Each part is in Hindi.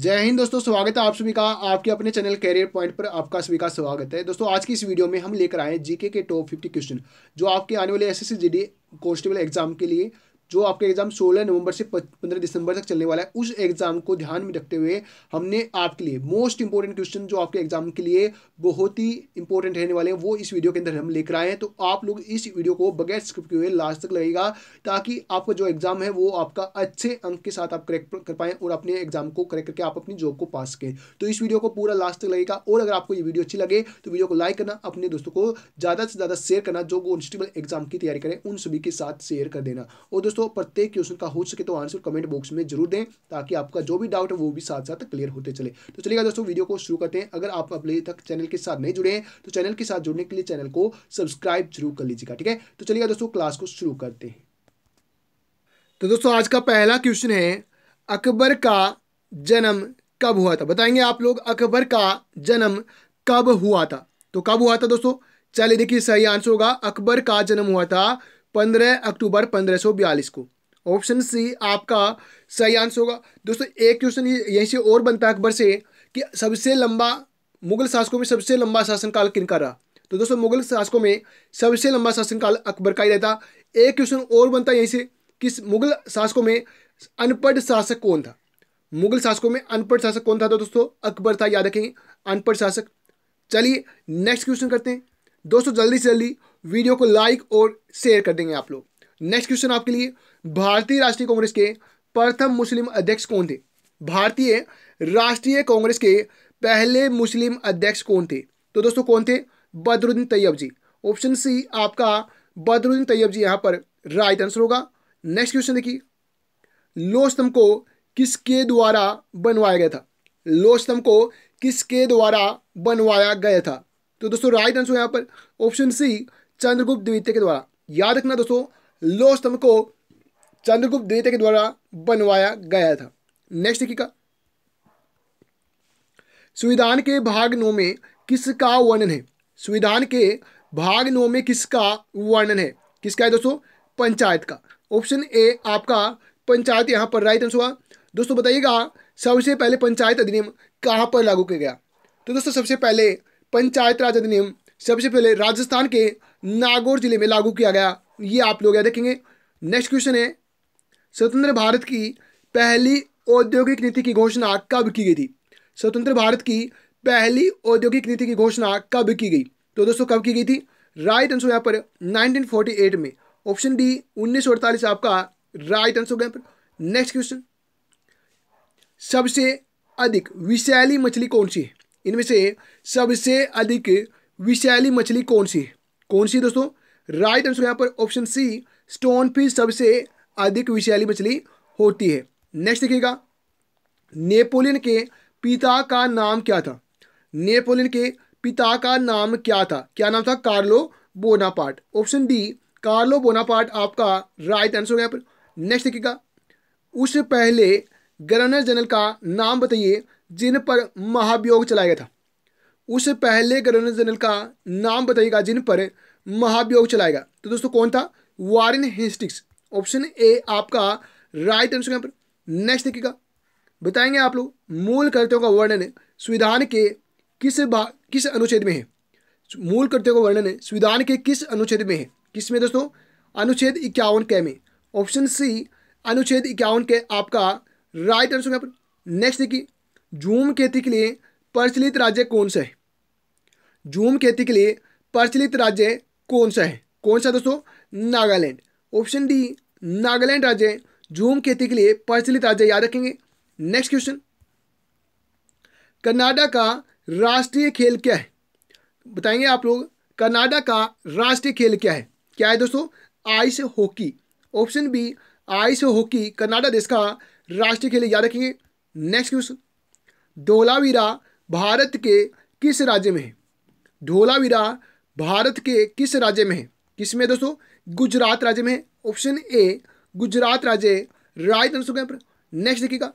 जय हिंद दोस्तों स्वागत है आप सभी का आपके अपने चैनल कैरियर पॉइंट पर आपका सभी का स्वागत है दोस्तों आज की इस वीडियो में हम लेकर आए जीके के टॉप 50 क्वेश्चन जो आपके आने वाले एसएससी जीडी कांस्टेबल एग्जाम के लिए जो आपका एग्ज़ाम 16 नवंबर से 15 दिसंबर तक चलने वाला है उस एग्ज़ाम को ध्यान में रखते हुए हमने आपके लिए मोस्ट इंपॉर्टेंट क्वेश्चन जो आपके एग्ज़ाम के लिए बहुत ही इंपॉर्टेंट रहने वाले हैं वो इस वीडियो के अंदर हम लेकर आए हैं तो आप लोग इस वीडियो को बगैर स्क्रिप्ट हुए लास्ट तक लगेगा ताकि आपका जो एग्ज़ाम है वो आपका अच्छे अंक के साथ आप करेक्ट कर पाएं और अपने एग्ज़ाम को करेक्ट करके आप अपनी जॉब को पा सकें तो इस वीडियो को पूरा लास्ट तक लगेगा और अगर आपको ये वीडियो अच्छी लगे तो वीडियो को लाइक करना अपने दोस्तों को ज़्यादा से ज़्यादा शेयर करना जो कॉन्स्टेबल एग्ज़ाम की तैयारी करें उन सभी के साथ शेयर कर देना और दोस्तों दोस्तों प्रत्येक क्वेश्चन का हो सके तो आंसर कमेंट बॉक्स में जरूर दें ताकि आपका जो भी डाउट है वो भी साथ साथ क्लियर होते चले तो चलिएगा दोस्तों वीडियो को शुरू करते हैं अगर आप अपने तक चैनल के साथ नहीं जुड़े हैं तो चैनल के साथ जुड़ने के लिए चैनल को सब्सक्राइब जरूर कर लीजिएगा ठीक है तो चलिएगा दोस्तों क्लास को शुरू करते हैं तो दोस्तों आज का पहला क्वेश्चन है अकबर का जन्म कब हुआ था बताएंगे आप लोग अकबर का जन्म कब हुआ था तो कब हुआ था दोस्तों चलिए देखिए सही आंसर होगा अकबर का जन्म हुआ था 15 अक्टूबर 1542 को ऑप्शन सी आपका सही आंसर होगा दोस्तों एक क्वेश्चन यहीं से और बनता है अकबर से कि सबसे लंबा मुगल शासकों में सबसे लंबा शासनकाल किन का रहा तो दोस्तों मुगल शासकों में सबसे लंबा शासनकाल अकबर का ही रहता एक क्वेश्चन और बनता यहीं से कि मुगल शासकों में अनपढ़ शासक कौन था मुगल शासकों में अनपढ़ शासक कौन था तो दोस्तों अकबर था याद रखें अनपढ़ शासक चलिए नेक्स्ट क्वेश्चन करते हैं दोस्तों जल्दी से जल्दी वीडियो को लाइक और शेयर कर देंगे आप लोग नेक्स्ट क्वेश्चन आपके लिए भारतीय राष्ट्रीय कांग्रेस के प्रथम मुस्लिम अध्यक्ष कौन थे भारतीय राष्ट्रीय कांग्रेस के पहले मुस्लिम अध्यक्ष कौन थे तो दोस्तों कौन थे Badruddin Tyabji option C आपका बदरुद्दीन तैयब जी यहाँ पर राइट आंसर होगा नेक्स्ट क्वेश्चन देखिए लोस्तम को किसके द्वारा बनवाया गया था लोस्तम को किसके द्वारा बनवाया गया था तो दोस्तों राइट आंसर यहाँ पर ऑप्शन सी चंद्रगुप्त द्वितीय के द्वारा याद रखना दोस्तों लो स्तंभ को चंद्रगुप्त द्वितीय के द्वारा बनवाया गया था नेक्स्ट देखिएगा संविधान के भाग नौ में किसका वर्णन है संविधान के भाग नौ में किसका वर्णन है किसका है दोस्तों पंचायत का ऑप्शन ए आपका पंचायत यहाँ पर राइट आंसर हुआ दोस्तों बताइएगा सबसे पहले पंचायत अधिनियम कहाँ पर लागू किया गया तो दोस्तों सबसे पहले पंचायत राज अधिनियम सबसे पहले राजस्थान के नागौर जिले में लागू किया गया ये आप लोग याद देखेंगे नेक्स्ट क्वेश्चन है स्वतंत्र भारत की पहली औद्योगिक नीति की घोषणा कब की गई थी स्वतंत्र भारत की पहली औद्योगिक नीति की घोषणा कब की गई तो दोस्तों कब की गई थी राइट आंसर यहाँ पर 1948 में ऑप्शन डी उन्नीस आपका राइट आंसर यहाँ पर नेक्स्ट क्वेश्चन सबसे अधिक विशैली मछली कौन सी है इनमें से सबसे अधिक विषैली मछली कौन सी है कौन सी दोस्तों राइट आंसर यहाँ पर ऑप्शन सी स्टोन फिश सबसे अधिक विषैली मछली होती है नेक्स्ट देखिएगा नेपोलियन के पिता का नाम क्या था नेपोलियन के पिता का नाम क्या था क्या नाम था Carlo Bonaparte option D Carlo Bonaparte आपका राइट आंसर यहाँ पर नेक्स्ट देखिएगा उससे पहले गवर्नर जनरल का नाम बताइए जिन पर महाभियोग चलाया गया था उस पहले गवर्नर जनरल का नाम बताइएगा जिन पर महाभियोग चलाएगा तो दोस्तों कौन था वारिन हिस्टिक्स ऑप्शन ए आपका राइट आंसर यहाँ पर नेक्स्ट देखिएगा बताएंगे आप लोग मूल कर्तव्यों का वर्णन संविधान के किस भाग किस अनुच्छेद में है मूल कर्तव्यों का वर्णन संविधान के किस अनुच्छेद में है किस में दोस्तों अनुच्छेद इक्यावन के में ऑप्शन सी अनुच्छेद इक्यावन के आपका राइट आंसर यहाँ पर नेक्स्ट देखिए झूम खेती के लिए प्रचलित राज्य कौन सा है झूम खेती के लिए प्रचलित राज्य कौन सा है कौन सा दोस्तों नागालैंड ऑप्शन डी नागालैंड राज्य झूम खेती के लिए प्रचलित राज्य याद रखेंगे नेक्स्ट क्वेश्चन कनाडा का राष्ट्रीय खेल क्या है बताएंगे आप लोग कनाडा का राष्ट्रीय खेल क्या है क्या है दोस्तों ice hockey option B ice hockey Canada देश का राष्ट्रीय खेल याद रखेंगे नेक्स्ट क्वेश्चन धोलावीरा भारत के किस राज्य में है धोलावीरा भारत के किस राज्य में है किस में दोस्तों गुजरात राज्य में है ऑप्शन ए गुजरात राज्य राइट आंसर यहाँ नेक्स्ट देखिएगा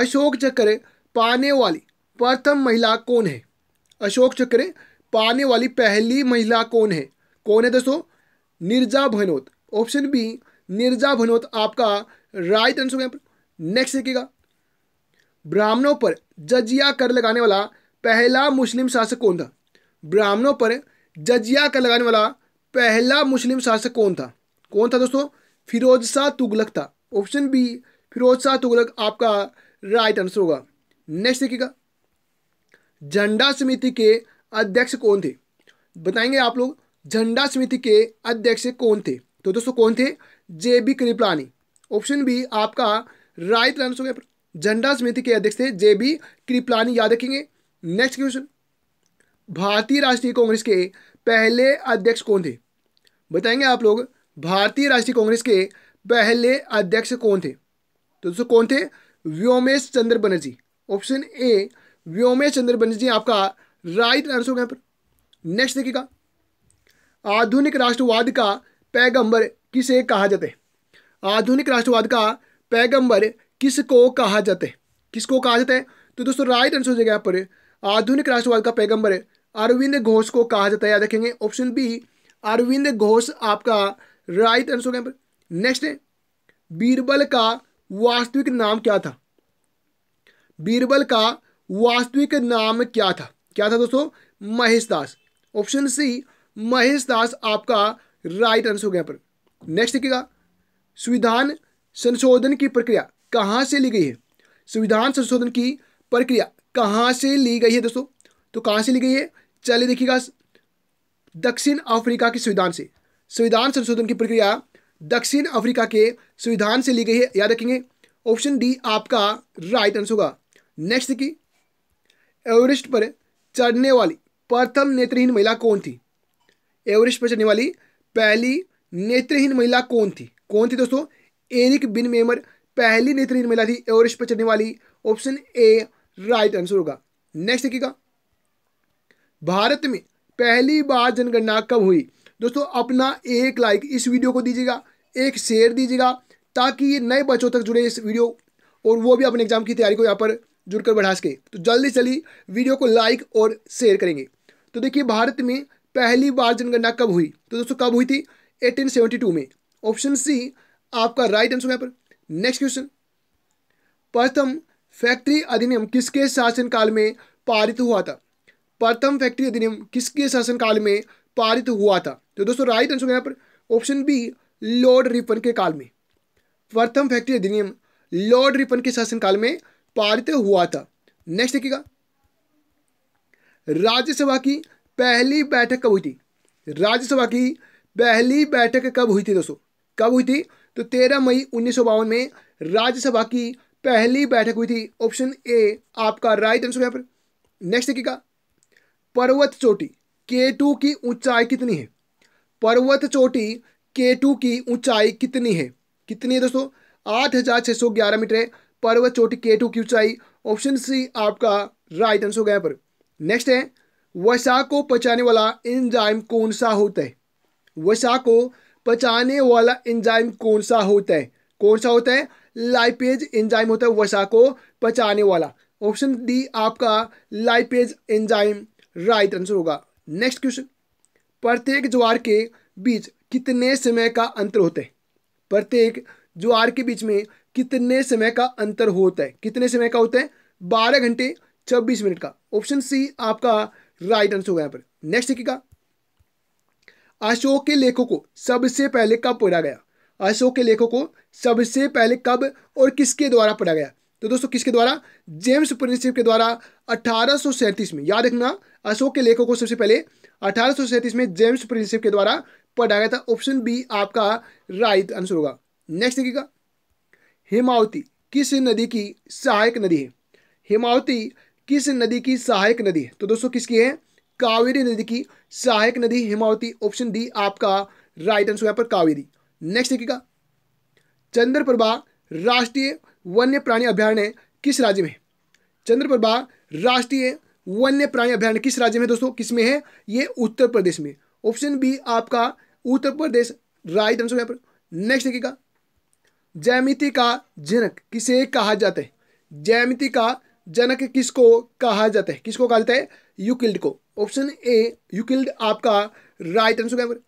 अशोक चक्र पाने वाली प्रथम महिला कौन है अशोक चक्र पाने वाली पहली महिला कौन है कौन है दोस्तों निर्जा भनोत ऑप्शन बी निर्जा भनोत आपका राइट आंसर यहाँ पर नेक्स्ट देखिएगा ब्राह्मणों पर जजिया कर लगाने वाला पहला मुस्लिम शासक कौन था ब्राह्मणों पर जजिया कर लगाने वाला पहला मुस्लिम शासक कौन था कौन था दोस्तों फिरोज शाह तुगलक था ऑप्शन बी फिरोज शाह तुगलक आपका राइट आंसर होगा नेक्स्ट देखिएगा झंडा समिति के अध्यक्ष कौन थे बताएंगे आप लोग झंडा समिति के अध्यक्ष कौन थे तो दोस्तों कौन थे J B Kripalani option B आपका राइट आंसर हो गया झंडा समिति के अध्यक्ष थे जे बी कृपलानी याद रखेंगे नेक्स्ट क्वेश्चन भारतीय राष्ट्रीय कांग्रेस के पहले अध्यक्ष कौन थे बताएंगे आप लोग भारतीय राष्ट्रीय कांग्रेस के पहले अध्यक्ष कौन थे तो दोस्तों कौन थे व्योमेश चंद्र बनर्जी ऑप्शन ए व्योमेश चंद्र बनर्जी आपका राइट आंसर होगा यहाँ पर नेक्स्ट देखिएगा आधुनिक राष्ट्रवाद का पैगंबर किसे कहा जाता है आधुनिक राष्ट्रवाद का पैगंबर किसको कहा जाता है किसको कहा जाता है तो दोस्तों राइट आंसर हो जाएगा यहाँ पर आधुनिक राष्ट्रवाद का पैगंबर अरविंद घोष को कहा जाता है याद रखेंगे ऑप्शन बी अरविंद घोष आपका राइट आंसर हो गया नेक्स्ट है बीरबल का वास्तविक नाम क्या था बीरबल का वास्तविक नाम क्या था क्या था दोस्तों महेश दास ऑप्शन सी महेश दास आपका राइट आंसर हो गया पर नेक्स्ट देखिएगा संविधान संशोधन की प्रक्रिया कहाँ से ली गई है संविधान संशोधन की प्रक्रिया कहाँ से ली गई है दोस्तों तो कहाँ से ली गई है चलिए देखिएगा दक्षिण अफ्रीका के संविधान से संविधान संशोधन की प्रक्रिया दक्षिण अफ्रीका के संविधान से ली गई है याद रखेंगे ऑप्शन डी आपका राइट आंसर होगा नेक्स्ट की एवरेस्ट पर चढ़ने वाली प्रथम नेत्रहीन महिला कौन थी एवरेस्ट पर चढ़ने वाली पहली नेत्रहीन महिला कौन थी कौन थी दोस्तों एरिक बिन मेमर पहली नेत्रहीन महिला थी एवरेस्ट पर चढ़ने वाली ऑप्शन ए राइट आंसर होगा नेक्स्ट देखिएगा भारत में पहली बार जनगणना कब हुई दोस्तों अपना एक लाइक इस वीडियो को दीजिएगा एक शेयर दीजिएगा ताकि ये नए बच्चों तक जुड़े इस वीडियो और वो भी अपने एग्जाम की तैयारी को यहाँ पर जुड़कर बढ़ा सके तो जल्दी से जल्दी वीडियो को लाइक और शेयर करेंगे तो देखिए भारत में पहली बार जनगणना कब हुई तो दोस्तों कब हुई थी 1872 में ऑप्शन सी आपका राइट आंसर यहाँ पर नेक्स्ट क्वेश्चन प्रथम फैक्ट्री अधिनियम किसके शासनकाल में पारित हुआ था प्रथम फैक्ट्री अधिनियम किसके शासनकाल में पारित हुआ था तो दोस्तों राइट आंसर यहाँ पर ऑप्शन बी लॉर्ड रिपन के काल में प्रथम फैक्ट्री अधिनियम लॉर्ड रिपन के शासनकाल में पारित हुआ था नेक्स्ट देखिएगा राज्यसभा की पहली बैठक कब हुई थी राज्यसभा की पहली बैठक कब हुई थी दोस्तों कब हुई थी तो तेरह मई उन्नीस में राज्यसभा की पहली बैठक हुई थी ऑप्शन ए आपका राइट आंसर यहाँ पर नेक्स्ट देखिएगा पर्वत चोटी के टू की ऊंचाई कितनी है पर्वत चोटी के टू की ऊंचाई कितनी है कितनी है दोस्तों आठ हजार छह सौ ग्यारह मीटर है पर्वत चोटी के टू की ऊंचाई ऑप्शन सी आपका राइट आंसर हो गया पर नेक्स्ट है वसा को पचाने वाला इंजाइम कौन सा होता है वसा को पचाने वाला एंजाइम कौन सा होता है कौन सा होता है लाइपेज एंजाइम होता है वसा को पचाने वाला ऑप्शन डी आपका लाइपेज एंजाइम राइट आंसर होगा नेक्स्ट क्वेश्चन प्रत्येक ज्वार के बीच कितने समय का अंतर होता है प्रत्येक ज्वार के बीच में कितने समय का अंतर होता है कितने समय का होता है बारह घंटे छब्बीस मिनट का ऑप्शन सी आपका राइट आंसर होगा यहाँ पर नेक्स्ट देखिएगा अशोक के लेखों को सबसे पहले कब पढ़ा गया अशोक के लेखों को सबसे पहले कब और किसके द्वारा पढ़ा गया तो दोस्तों किसके द्वारा जेम्स प्रिंसिप के द्वारा अठारह में याद रखना अशोक के लेखों को सबसे पहले अठारह में जेम्स प्रिंसिप के द्वारा पढ़ा गया था ऑप्शन बी आपका राइट आंसर होगा नेक्स्ट देखिएगा हिमावती किस नदी की सहायक नदी है हिमावती किस नदी की सहायक नदी है तो दोस्तों किसकी है कावेरी नदी की सहायक नदी हिमावती ऑप्शन डी आपका राइट आंसर पर कावेरी नेक्स्ट देखिएगा चंद्रप्रभा राष्ट्रीय वन्य प्राणी अभ्यारण्य किस राज्य में चंद्रप्रभा राष्ट्रीय वन्य प्राणी अभ्यारण्य किस राज्य में दोस्तों किसमें है ये उत्तर प्रदेश में ऑप्शन बी आपका उत्तर प्रदेश राइट आंसर पर नेक्स्ट देखिएगा जैमिति का जनक किसे कहा जाता है जैमिति का जनक किसको कहा जाता है किसको कहा जाता है यूकिल्ड को ऑप्शन ए यूकिल्ड आपका राइट आंसर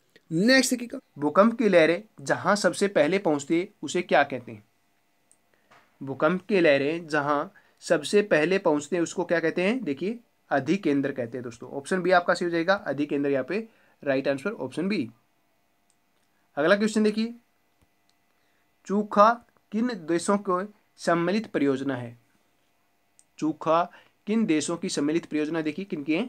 नेक्स्ट की भूकंप की लहरें जहां सबसे पहले पहुंचती है उसे क्या कहते हैं भूकंप की लहरें जहां सबसे पहले पहुंचते हैं उसको क्या कहते हैं देखिए अधिकेंद्र कहते हैं दोस्तों ऑप्शन बी आपका सही हो जाएगा अधिकेंद्र यहाँ पे राइट आंसर ऑप्शन बी अगला क्वेश्चन देखिए चूखा किन देशों को सम्मिलित परियोजना है चूखा किन देशों की सम्मिलित परियोजना देखी किन की है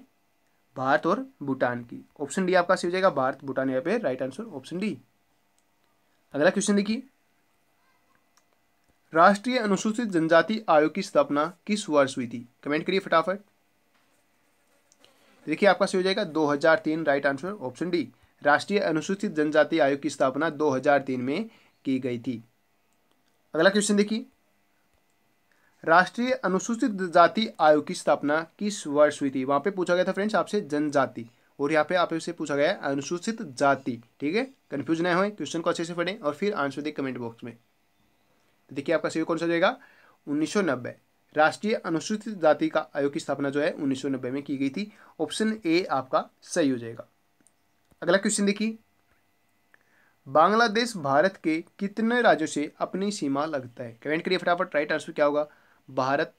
भारत और भूटान की ऑप्शन डी आपका सही हो जाएगा भारत भूटान यहाँ पे राइट आंसर ऑप्शन डी अगला क्वेश्चन देखिए राष्ट्रीय अनुसूचित जनजाति आयोग की स्थापना किस वर्ष हुई थी कमेंट करिए फटाफट देखिए आपका सही हो जाएगा 2003 राइट आंसर ऑप्शन डी राष्ट्रीय अनुसूचित जनजाति आयोग की स्थापना 2003 में की गई थी अगला क्वेश्चन देखिए राष्ट्रीय अनुसूचित जाति आयोग की स्थापना किस वर्ष हुई थी वहां पे पूछा गया था फ्रेंड्स आपसे जनजाति और यहाँ पे आपसे पूछा गया अनुसूचित जाति ठीक है कंफ्यूज ना हो क्वेश्चन को अच्छे से पढ़ें और फिर आंसर दे कमेंट बॉक्स में तो देखिए आपका सही कौन सा जाएगा उन्नीस राष्ट्रीय अनुसूचित जाति का आयोग की स्थापना जो है उन्नीस में की गई थी ऑप्शन ए आपका सही हो जाएगा अगला क्वेश्चन देखिए बांग्लादेश भारत के कितने राज्यों से अपनी सीमा लगता है कमेंट करिए फटाफट राइट आंसर क्या होगा भारत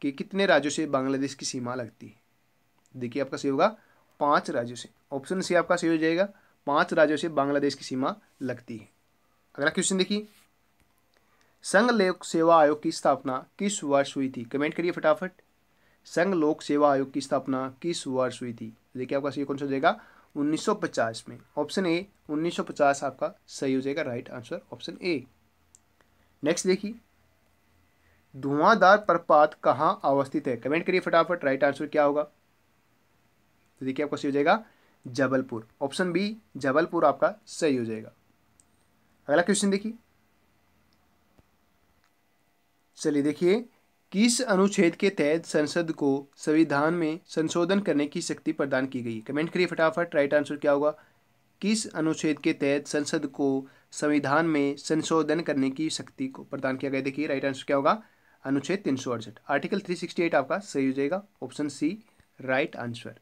के कितने राज्यों से बांग्लादेश की सीमा लगती है देखिए आपका सही होगा पांच राज्यों से ऑप्शन सी आपका सही हो जाएगा पांच राज्यों से बांग्लादेश की सीमा लगती है अगला क्वेश्चन देखिए संघ लोक सेवा आयोग की स्थापना किस वर्ष हुई थी कमेंट करिए फटाफट संघ लोक सेवा आयोग की स्थापना किस वर्ष हुई थी देखिए आपका सही कौन सा हो जाएगा 1950 में ऑप्शन ए 1950 आपका सही हो जाएगा right answer option A next देखिए धुआंधार प्रपात कहाँ अवस्थित है कमेंट करिए फटाफट राइट आंसर क्या होगा तो देखिए आपका सही हो जाएगा जबलपुर ऑप्शन बी जबलपुर आपका सही हो जाएगा अगला क्वेश्चन देखिए चलिए देखिए किस अनुच्छेद के तहत संसद को संविधान में संशोधन करने की शक्ति प्रदान की गई कमेंट करिए फटाफट राइट आंसर क्या होगा किस अनुच्छेद के तहत संसद को संविधान में संशोधन करने की शक्ति को प्रदान किया गया देखिए राइट आंसर क्या होगा अनुच्छेद तीन सौ अड़सठ आर्टिकल थ्री सिक्सटी एट आपका सही हो जाएगा option C right answer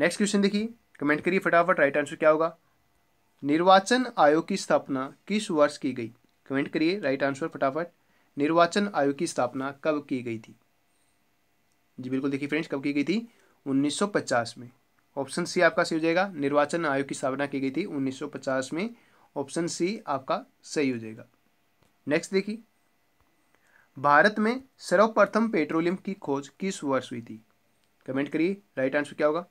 next question देखिए कमेंट करिए फटाफट राइट आंसर क्या होगा निर्वाचन आयोग की स्थापना किस वर्ष की गई कमेंट करिए राइट आंसर फटाफट निर्वाचन आयोग की स्थापना कब की गई थी जी बिल्कुल देखिए फ्रेंड्स कब की गई थी 1950 में ऑप्शन सी आपका सही हो जाएगा निर्वाचन आयोग की स्थापना की गई थी 1950 में ऑप्शन सी आपका सही हो जाएगा नेक्स्ट देखिए भारत में सर्वप्रथम पेट्रोलियम की खोज किस वर्ष हुई थी कमेंट करिए राइट आंसर क्या होगा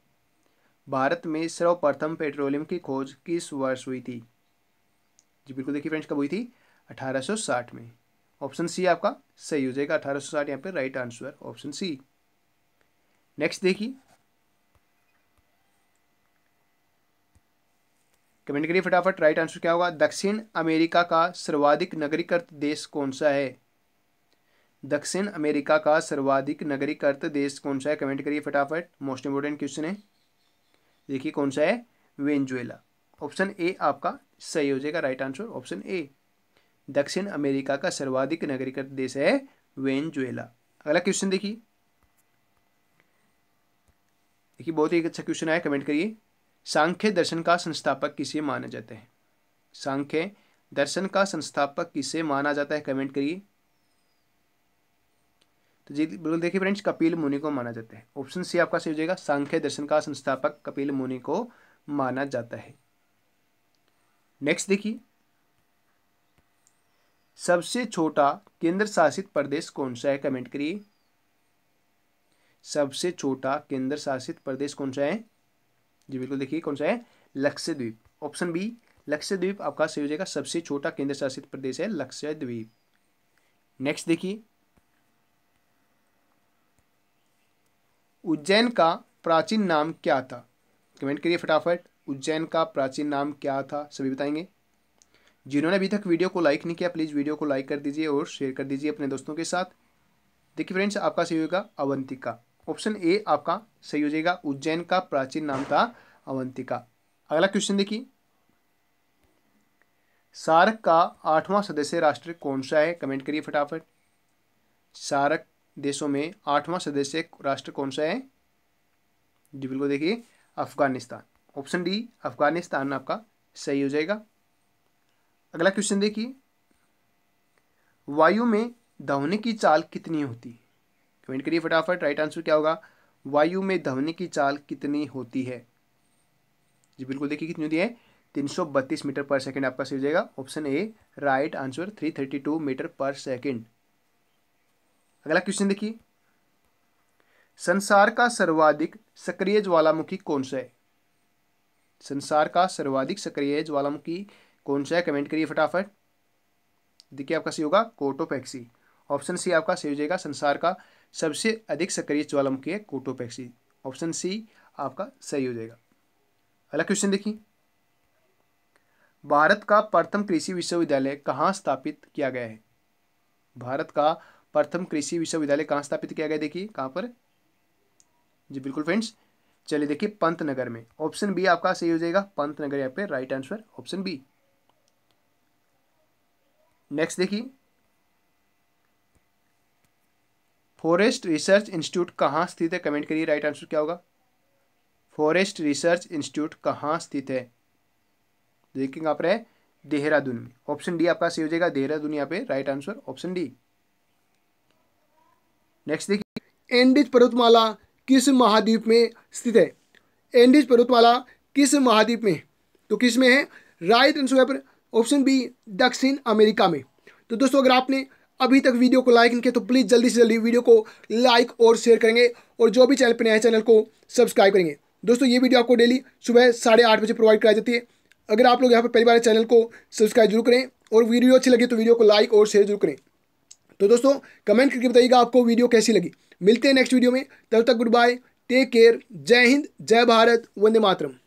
भारत में सर्वप्रथम पेट्रोलियम की खोज किस वर्ष हुई थी जी बिल्कुल देखिए फ्रेंड्स कब हुई थी 1860 में ऑप्शन सी आपका सही हो जाएगा 1860 सौ यहाँ पे right answer option C next देखिए कमेंट करिए फटाफट राइट आंसर क्या होगा दक्षिण अमेरिका का सर्वाधिक नगरीकृत देश कौन सा है दक्षिण अमेरिका का सर्वाधिक नगरीकृत देश कौन सा है कमेंट करिए फटाफट मोस्ट इंपोर्टेंट क्वेश्चन है देखिए कौन सा है वेंजुएला ऑप्शन ए आपका सही हो जाएगा राइट आंसर ऑप्शन ए दक्षिण अमेरिका का सर्वाधिक नगरीकृत देश है वेंजुएला अगला क्वेश्चन देखिए देखिए बहुत ही अच्छा क्वेश्चन आया कमेंट करिए सांख्य दर्शन का संस्थापक किसे माना जाता है सांख्य दर्शन का संस्थापक किसे माना जाता है कमेंट करिए तो जी बिल्कुल देखिए फ्रेंड्स कपिल मुनि को माना जाता है ऑप्शन सी आपका सही हो जाएगा सांख्य दर्शन का संस्थापक कपिल मुनि को माना जाता है नेक्स्ट देखिए सबसे छोटा केंद्र शासित प्रदेश कौन सा है कमेंट करिए सबसे छोटा केंद्र शासित प्रदेश कौन सा है जी बिल्कुल देखिए कौन सा है लक्षद्वीप ऑप्शन बी लक्षद्वीप आपका सही हो जाएगा सबसे छोटा केंद्र शासित प्रदेश है लक्षद्वीप नेक्स्ट देखिए उज्जैन का प्राचीन नाम क्या था कमेंट करिए फटाफट उज्जैन का प्राचीन नाम क्या था सभी बताएंगे जिन्होंने अभी तक वीडियो को लाइक नहीं किया प्लीज़ वीडियो को लाइक कर दीजिए और शेयर कर दीजिए अपने दोस्तों के साथ देखिए फ्रेंड्स आपका सही होगा अवंतिका ऑप्शन ए आपका सही हो जाएगा उज्जैन का प्राचीन नाम था अवंतिका अगला क्वेश्चन देखिए सारक का आठवां सदस्य राष्ट्र कौन सा है कमेंट करिए फटाफट सारक देशों में आठवां सदस्य राष्ट्र कौन सा है जी बिल्कुल देखिए अफगानिस्तान ऑप्शन डी अफगानिस्तान आपका सही हो जाएगा अगला क्वेश्चन देखिए वायु में धवने की चाल कितनी होती है कमेंट करिए फटाफट राइट आंसर क्या होगा वायु में धवने की चाल कितनी होती है जी बिल्कुल देखिए कितनी होती है बत्तीस मीटर पर सेकेंड आपका सही हो जाएगा option A right answer two meter पर सेकेंड अगला क्वेश्चन देखिए संसार का सर्वाधिक सक्रिय ज्वालामुखी कौन सा है संसार का सर्वाधिक सक्रिय ज्वालामुखी कौन सा है कमेंट करिए फटाफट देखिए आपका सही होगा कोटोपैक्सी ऑप्शन सी आपका सही हो जाएगा संसार का सबसे अधिक सक्रिय ज्वालामुखी है कोटोपैक्सी ऑप्शन सी आपका सही हो जाएगा अगला क्वेश्चन देखिए भारत का प्रथम कृषि विश्वविद्यालय कहाँ स्थापित किया गया है भारत का प्रथम कृषि विश्वविद्यालय कहाँ स्थापित किया गया देखिए कहाँ पर जी बिल्कुल फ्रेंड्स चलिए देखिए पंतनगर में ऑप्शन बी आपका सही हो जाएगा पंतनगर यहाँ पे right answer option B next देखिए फॉरेस्ट रिसर्च इंस्टीट्यूट कहाँ स्थित है कमेंट करिए राइट आंसर क्या होगा फॉरेस्ट रिसर्च इंस्टीट्यूट कहाँ स्थित है देखिए कहाँ पर है देहरादून में ऑप्शन डी आपका सही हो जाएगा देहरादून यहाँ पे right answer option D next देखिए एंडीज पर्वतमाला किस महाद्वीप में स्थित है एंडीज पर्वतमाला किस महाद्वीप में तो किस में है राइट आंसर पर ऑप्शन बी दक्षिण अमेरिका में तो दोस्तों अगर आपने अभी तक वीडियो को लाइक नहीं किया तो प्लीज़ जल्दी से जल्दी वीडियो को लाइक और शेयर करेंगे और जो भी चैनल पर नया चैनल को सब्सक्राइब करेंगे दोस्तों ये वीडियो आपको डेली सुबह साढ़े आठ बजे प्रोवाइड कराई जाती है अगर आप लोग यहाँ पर पहली बार चैनल को सब्सक्राइब जरूर करें और वीडियो अच्छी लगी तो वीडियो को लाइक और शेयर जरूर करें तो दोस्तों कमेंट करके बताइएगा आपको वीडियो कैसी लगी मिलते हैं नेक्स्ट वीडियो में तब तक गुड बाय टेक केयर जय हिंद जय भारत वंदे मातरम